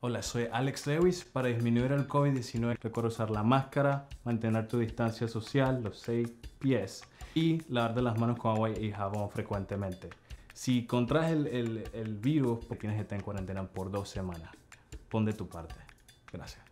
Hola, soy Alex Lewis. Para disminuir el COVID-19 recuerda usar la máscara, mantener tu distancia social, los 6 pies y lavarte las manos con agua y jabón frecuentemente. Si contraes el, el, el virus, pues tienes que estar en cuarentena por dos semanas. Pon de tu parte. Gracias.